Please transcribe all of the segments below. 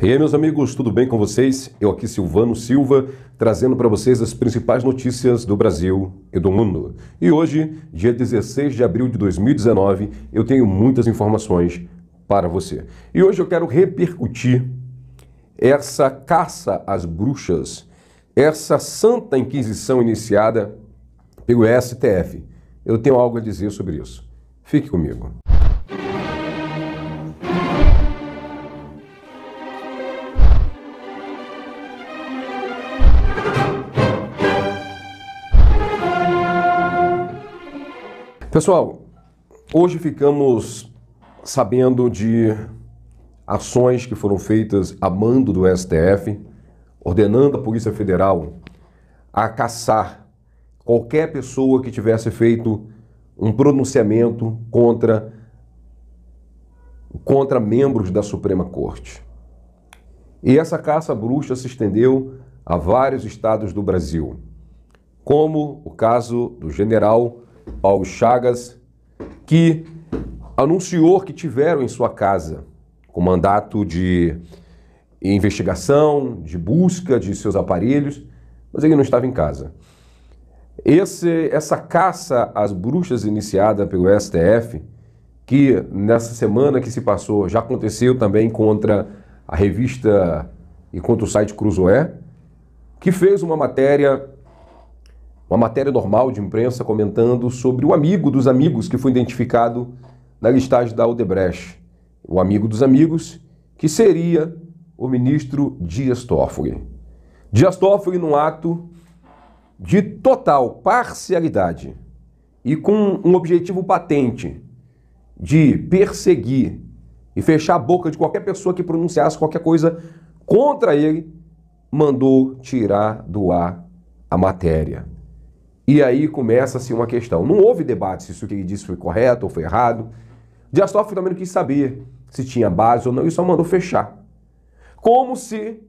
E aí, meus amigos, tudo bem com vocês? Eu aqui, Silvano Silva, trazendo para vocês as principais notícias do Brasil e do mundo. E hoje, dia 16 de abril de 2019, eu tenho muitas informações para você. E hoje eu quero repercutir essa caça às bruxas, essa santa inquisição iniciada pelo STF. Eu tenho algo a dizer sobre isso. Fique comigo. Pessoal, hoje ficamos sabendo de ações que foram feitas a mando do STF, ordenando a Polícia Federal a caçar qualquer pessoa que tivesse feito um pronunciamento contra contra membros da Suprema Corte. E essa caça bruxa se estendeu a vários estados do Brasil, como o caso do general Paulo Chagas, que anunciou que tiveram em sua casa o mandato de investigação, de busca de seus aparelhos, mas ele não estava em casa. Esse, essa caça às bruxas iniciada pelo STF, que nessa semana que se passou já aconteceu também contra a revista e contra o site Cruzoé, que fez uma matéria uma matéria normal de imprensa comentando sobre o amigo dos amigos que foi identificado na listagem da Odebrecht. O amigo dos amigos que seria o ministro Dias Toffoli. Dias Toffoli, num ato de total parcialidade e com um objetivo patente de perseguir e fechar a boca de qualquer pessoa que pronunciasse qualquer coisa contra ele, mandou tirar do ar a matéria. E aí começa-se uma questão. Não houve debate se isso que ele disse foi correto ou foi errado. Dias Toffoli também não quis saber se tinha base ou não e só mandou fechar. Como se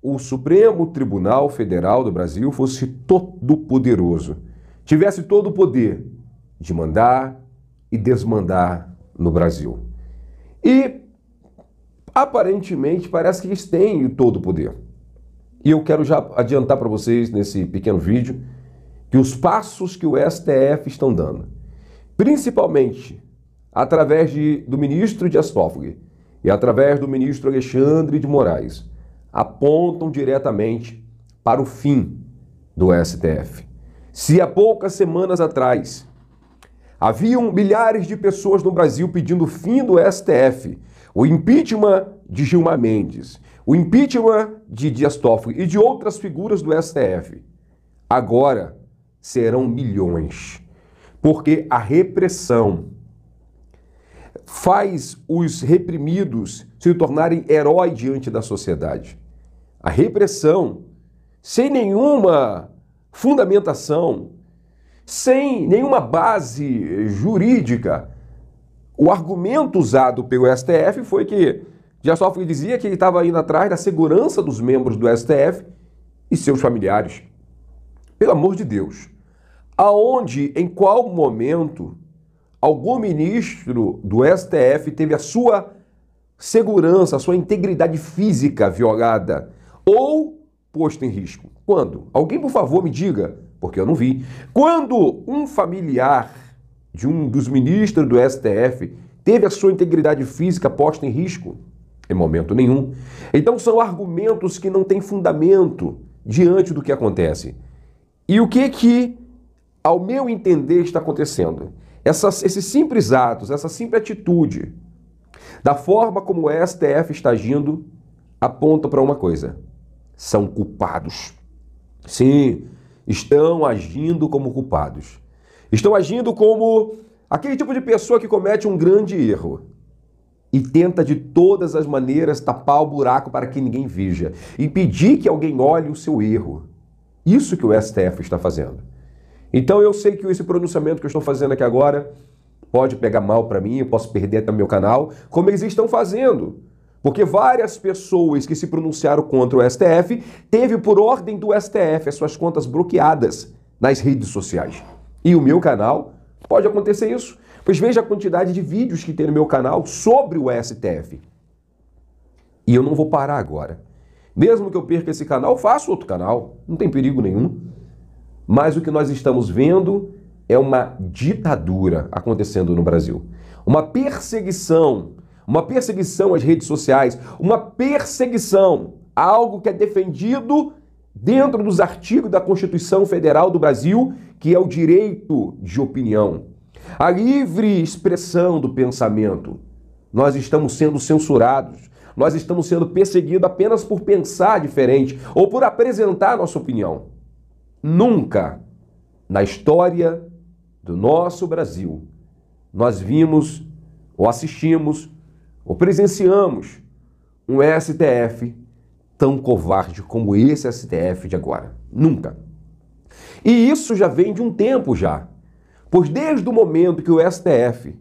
o Supremo Tribunal Federal do Brasil fosse todo poderoso, tivesse todo o poder de mandar e desmandar no Brasil. E aparentemente parece que eles têm todo o poder. E eu quero já adiantar para vocês nesse pequeno vídeo que os passos que o STF estão dando, principalmente através de, do ministro Dias Toffoli e através do ministro Alexandre de Moraes, apontam diretamente para o fim do STF. Se há poucas semanas atrás haviam milhares de pessoas no Brasil pedindo o fim do STF, o impeachment de Gilmar Mendes, o impeachment de Dias Toffoli e de outras figuras do STF, agora serão milhões. Porque a repressão faz os reprimidos se tornarem herói diante da sociedade. A repressão, sem nenhuma fundamentação, sem nenhuma base jurídica, o argumento usado pelo STF foi que Diasófilo dizia que ele estava indo atrás da segurança dos membros do STF e seus familiares. Pelo amor de Deus aonde, em qual momento, algum ministro do STF teve a sua segurança, a sua integridade física violada ou posta em risco? Quando? Alguém, por favor, me diga, porque eu não vi. Quando um familiar de um dos ministros do STF teve a sua integridade física posta em risco? Em momento nenhum. Então são argumentos que não têm fundamento diante do que acontece. E o que que ao meu entender, está acontecendo. Essas, esses simples atos, essa simples atitude, da forma como o STF está agindo, aponta para uma coisa: são culpados. Sim, estão agindo como culpados. Estão agindo como aquele tipo de pessoa que comete um grande erro e tenta de todas as maneiras tapar o buraco para que ninguém veja, impedir que alguém olhe o seu erro. Isso que o STF está fazendo. Então eu sei que esse pronunciamento que eu estou fazendo aqui agora pode pegar mal para mim, eu posso perder até o meu canal, como eles estão fazendo. Porque várias pessoas que se pronunciaram contra o STF teve por ordem do STF as suas contas bloqueadas nas redes sociais. E o meu canal pode acontecer isso. Pois veja a quantidade de vídeos que tem no meu canal sobre o STF. E eu não vou parar agora. Mesmo que eu perca esse canal, faço outro canal. Não tem perigo nenhum. Mas o que nós estamos vendo é uma ditadura acontecendo no Brasil. Uma perseguição, uma perseguição às redes sociais, uma perseguição a algo que é defendido dentro dos artigos da Constituição Federal do Brasil, que é o direito de opinião, a livre expressão do pensamento. Nós estamos sendo censurados, nós estamos sendo perseguidos apenas por pensar diferente ou por apresentar nossa opinião. Nunca na história do nosso Brasil nós vimos, ou assistimos, ou presenciamos um STF tão covarde como esse STF de agora. Nunca. E isso já vem de um tempo já. Pois desde o momento que o STF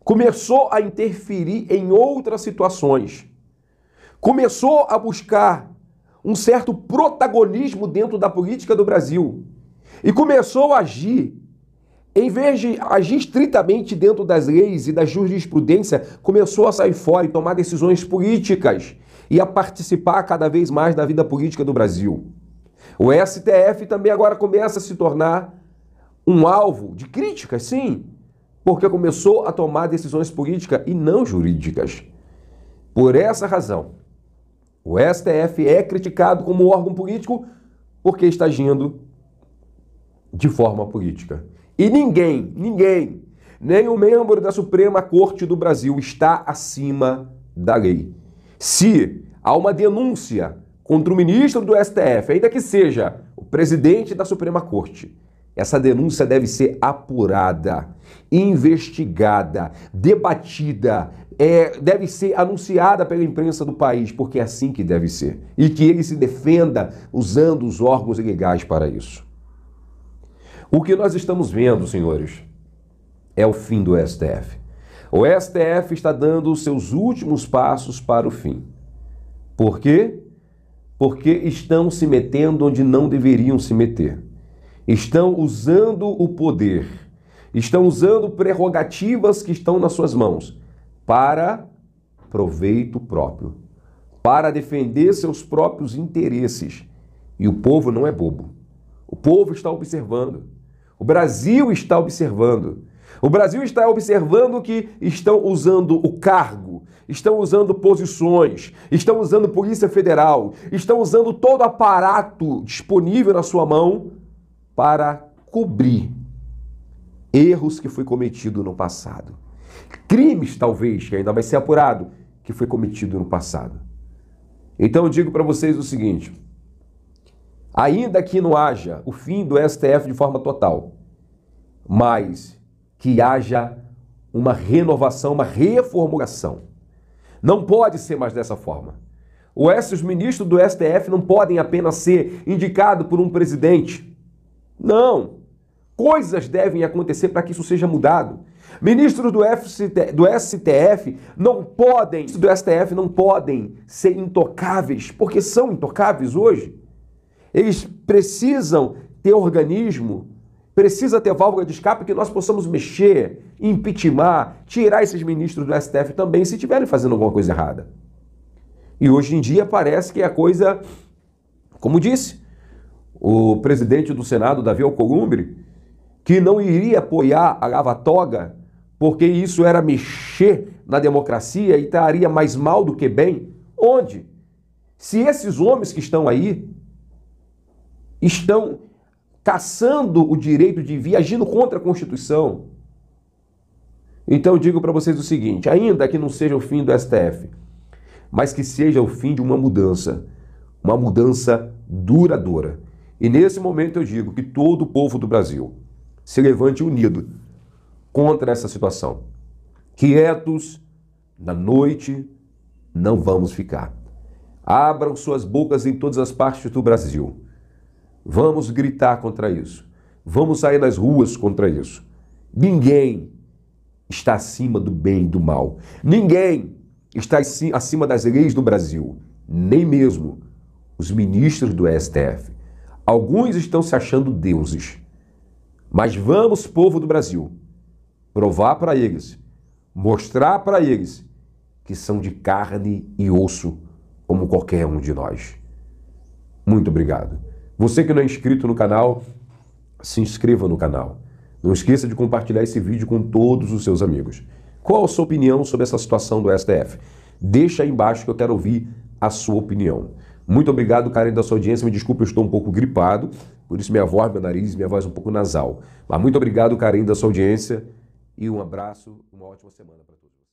começou a interferir em outras situações, começou a buscar um certo protagonismo dentro da política do Brasil e começou a agir, em vez de agir estritamente dentro das leis e da jurisprudência, começou a sair fora e tomar decisões políticas e a participar cada vez mais da vida política do Brasil. O STF também agora começa a se tornar um alvo de críticas, sim, porque começou a tomar decisões políticas e não jurídicas. Por essa razão, o STF é criticado como órgão político porque está agindo de forma política. E ninguém, ninguém, nem o membro da Suprema Corte do Brasil está acima da lei. Se há uma denúncia contra o ministro do STF, ainda que seja o presidente da Suprema Corte, essa denúncia deve ser apurada, investigada, debatida, é, deve ser anunciada pela imprensa do país, porque é assim que deve ser. E que ele se defenda usando os órgãos legais para isso. O que nós estamos vendo, senhores, é o fim do STF. O STF está dando os seus últimos passos para o fim. Por quê? Porque estão se metendo onde não deveriam se meter. Estão usando o poder. Estão usando prerrogativas que estão nas suas mãos para proveito próprio, para defender seus próprios interesses. E o povo não é bobo. O povo está observando. O Brasil está observando. O Brasil está observando que estão usando o cargo, estão usando posições, estão usando Polícia Federal, estão usando todo aparato disponível na sua mão para cobrir erros que foi cometido no passado. Crimes, talvez, que ainda vai ser apurado, que foi cometido no passado. Então eu digo para vocês o seguinte: ainda que não haja o fim do STF de forma total, mas que haja uma renovação, uma reformulação. Não pode ser mais dessa forma. O S, os ministros do STF não podem apenas ser indicados por um presidente. Não. Coisas devem acontecer para que isso seja mudado. Ministros do, do STF não podem, do STF não podem ser intocáveis, porque são intocáveis hoje. Eles precisam ter organismo, precisa ter válvula de escape que nós possamos mexer, impeachmentar, tirar esses ministros do STF também se estiverem fazendo alguma coisa errada. E hoje em dia parece que a é coisa, como disse, o presidente do Senado, Davi Alcolumbre, que não iria apoiar a lava-toga, porque isso era mexer na democracia e traria mais mal do que bem? Onde? Se esses homens que estão aí estão caçando o direito de vir, agindo contra a Constituição. Então eu digo para vocês o seguinte: ainda que não seja o fim do STF, mas que seja o fim de uma mudança, uma mudança duradoura. E nesse momento eu digo que todo o povo do Brasil, se levante unido contra essa situação. Quietos na noite não vamos ficar. Abram suas bocas em todas as partes do Brasil. Vamos gritar contra isso. Vamos sair nas ruas contra isso. Ninguém está acima do bem e do mal. Ninguém está acima das leis do Brasil, nem mesmo os ministros do STF. Alguns estão se achando deuses mas vamos, povo do Brasil, provar para eles, mostrar para eles que são de carne e osso, como qualquer um de nós. Muito obrigado. Você que não é inscrito no canal, se inscreva no canal. Não esqueça de compartilhar esse vídeo com todos os seus amigos. Qual a sua opinião sobre essa situação do STF? Deixa aí embaixo que eu quero ouvir a sua opinião. Muito obrigado, Karen, da sua audiência. Me desculpe, eu estou um pouco gripado, por isso minha voz, meu nariz, minha voz é um pouco nasal. Mas muito obrigado, Karen, da sua audiência. E um abraço, uma ótima semana para todos.